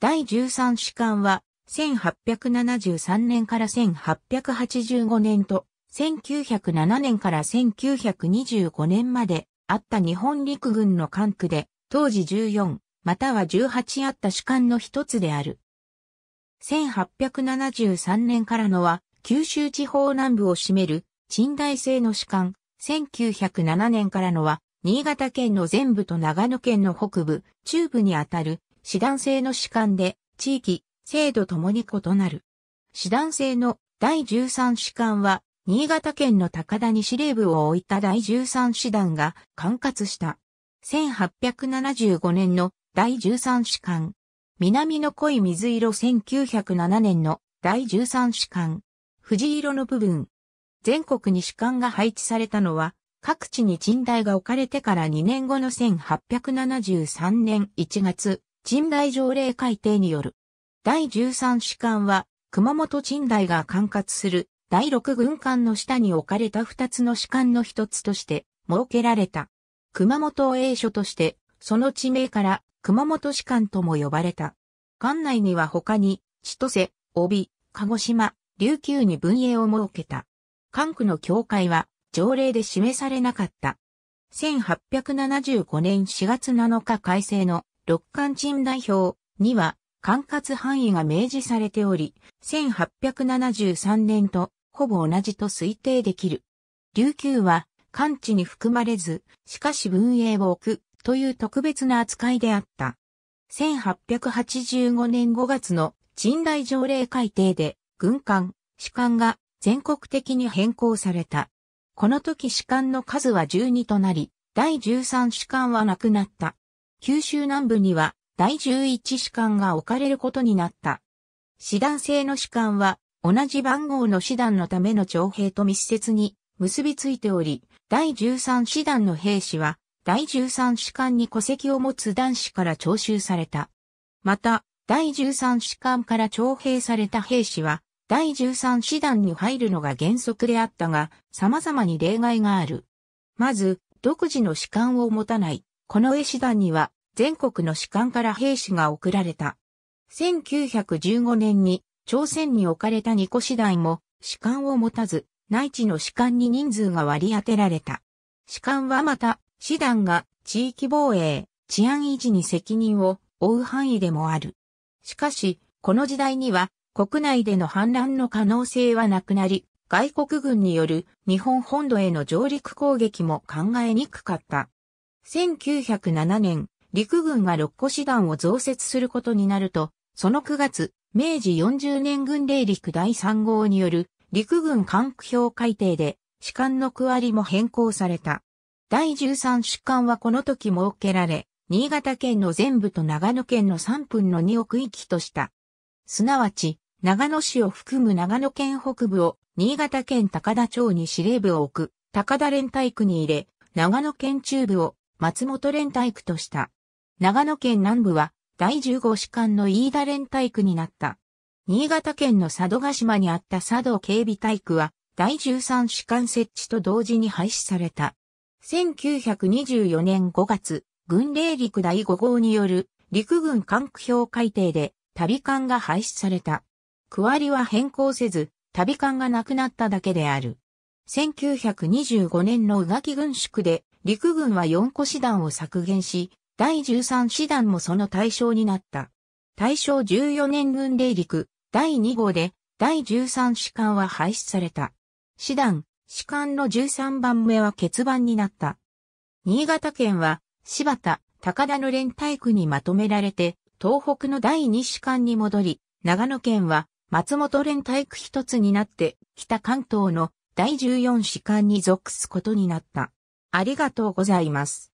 第13士官は、1873年から1885年と、1907年から1925年まであった日本陸軍の管区で、当時14、または18あった士官の一つである。1873年からのは、九州地方南部を占める、近代製の士官、1907年からのは、新潟県の全部と長野県の北部、中部にあたる、師団制の士官で、地域、制度ともに異なる。師団制の第13士官は、新潟県の高田に司令部を置いた第13師団が管轄した。1875年の第13士官。南の濃い水色1907年の第13士官。藤色の部分。全国に士官が配置されたのは、各地に鎮台が置かれてから2年後の1873年1月、近代条例改定による。第13士官は、熊本近代が管轄する第6軍艦の下に置かれた2つの士官の一つとして設けられた。熊本英所として、その地名から熊本士官とも呼ばれた。館内には他に、千歳、帯、鹿児島、琉球に分営を設けた。管区の境界は条例で示されなかった。1875年4月7日改正の六冠賃代表には管轄範囲が明示されており、1873年とほぼ同じと推定できる。琉球は管地に含まれず、しかし文営を置くという特別な扱いであった。1885年5月の賃代条例改定で軍艦、士官が全国的に変更された。この時士官の数は12となり、第13士官はなくなった。九州南部には第11士官が置かれることになった。師団制の士官は同じ番号の師団のための徴兵と密接に結びついており、第13師団の兵士は第13士官に戸籍を持つ男子から徴収された。また、第13士官から徴兵された兵士は、第13師団に入るのが原則であったが、様々に例外がある。まず、独自の士官を持たない、この絵師団には、全国の士官から兵士が送られた。1915年に朝鮮に置かれた二個次第も士官を持たず、内地の士官に人数が割り当てられた。士官はまた、師団が地域防衛、治安維持に責任を負う範囲でもある。しかし、この時代には国内での反乱の可能性はなくなり、外国軍による日本本土への上陸攻撃も考えにくかった。1907年、陸軍が六個師団を増設することになると、その9月、明治40年軍令陸第3号による陸軍管区表改定で、士官の区割りも変更された。第13士官はこの時設けられ、新潟県の全部と長野県の3分の2を区域とした。すなわち、長野市を含む長野県北部を、新潟県高田町に司令部を置く、高田連隊区に入れ、長野県中部を松本連隊区とした。長野県南部は第15士官の飯田連隊区になった。新潟県の佐渡島にあった佐渡警備隊区は第13士官設置と同時に廃止された。1924年5月、軍令陸第5号による陸軍管区表改定で旅館が廃止された。区割りは変更せず、旅館がなくなっただけである。1925年の宇垣軍縮で陸軍は4個師団を削減し、第13師団もその対象になった。大正14年軍令陸第2号で第13士官は廃止された。師団、士官の13番目は欠番になった。新潟県は柴田、高田の連体区にまとめられて、東北の第2士官に戻り、長野県は松本連体区一つになって、北関東の第14士官に属すことになった。ありがとうございます。